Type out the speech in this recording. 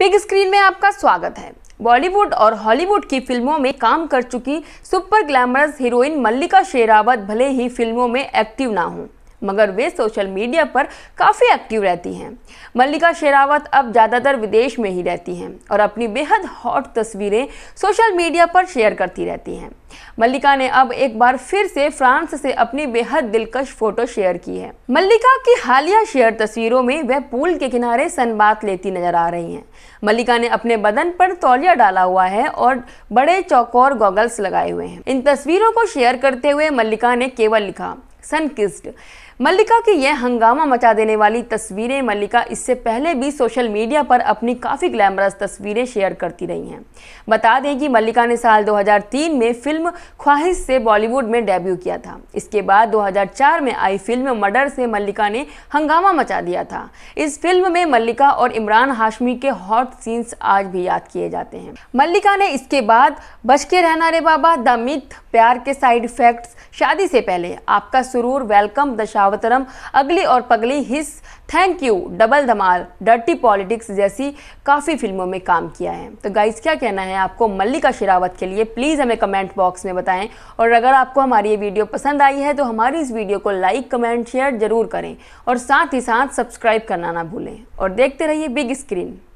big screen में आपका स्वागत है बॉलीवुड और हॉलीवुड की फिल्मों में काम कर चुकी super glamorous heroine Mallika Sherawat भले ही फिल्मों में एक्टिव ना हों मगर वे सोशल मीडिया पर काफ़ी एक्टिव रहती हैं मल्लिका शेरावत अब ज़्यादातर विदेश में ही रहती हैं और अपनी बेहद हॉट तस्वीरें सोशल मीडिया पर शेयर करती रहती हैं मल्लिका ने अब एक बार फिर से फ्रांस से अपनी बेहद दिलकश फोटो शेयर की है मल्लिका की हालिया शेयर तस्वीरों में वह पूल के किनारे सनबात लेती नजर आ रही हैं मल्लिका ने अपने बदन पर तौलिया डाला हुआ है और बड़े चौकोर गॉगल्स लगाए हुए हैं इन तस्वीरों को शेयर करते हुए मल्लिका ने केवल लिखा सनकिस्ड मल्लिका की यह हंगामा मचा देने वाली तस्वीरें मल्लिका इससे पहले भी सोशल मीडिया पर अपनी काफ़ी ग्लैमरस तस्वीरें शेयर करती रही हैं बता दें कि मल्लिका ने साल 2003 में फिल्म ख्वाहिश से बॉलीवुड में डेब्यू किया था इसके बाद 2004 में आई फिल्म मर्डर से मल्लिका ने हंगामा मचा दिया था इस फिल्म में मल्लिका और इमरान हाशमी के हॉट सीन्स आज भी याद किए जाते हैं मल्लिका ने इसके बाद बच के रहना रे बाबा द मिथ प्यार के साइड इफेक्ट्स शादी से पहले आपका सुरूर वेलकम दशा भावतरम अगली और पगली हिस थैंक यू डबल धमाल डर्टी पॉलिटिक्स जैसी काफ़ी फिल्मों में काम किया है तो गाइज क्या कहना है आपको मल्लिका शेरावत के लिए प्लीज़ हमें कमेंट बॉक्स में बताएं और अगर आपको हमारी ये वीडियो पसंद आई है तो हमारी इस वीडियो को लाइक कमेंट शेयर ज़रूर करें और साथ ही साथ सब्सक्राइब करना ना भूलें और देखते रहिए बिग स्क्रीन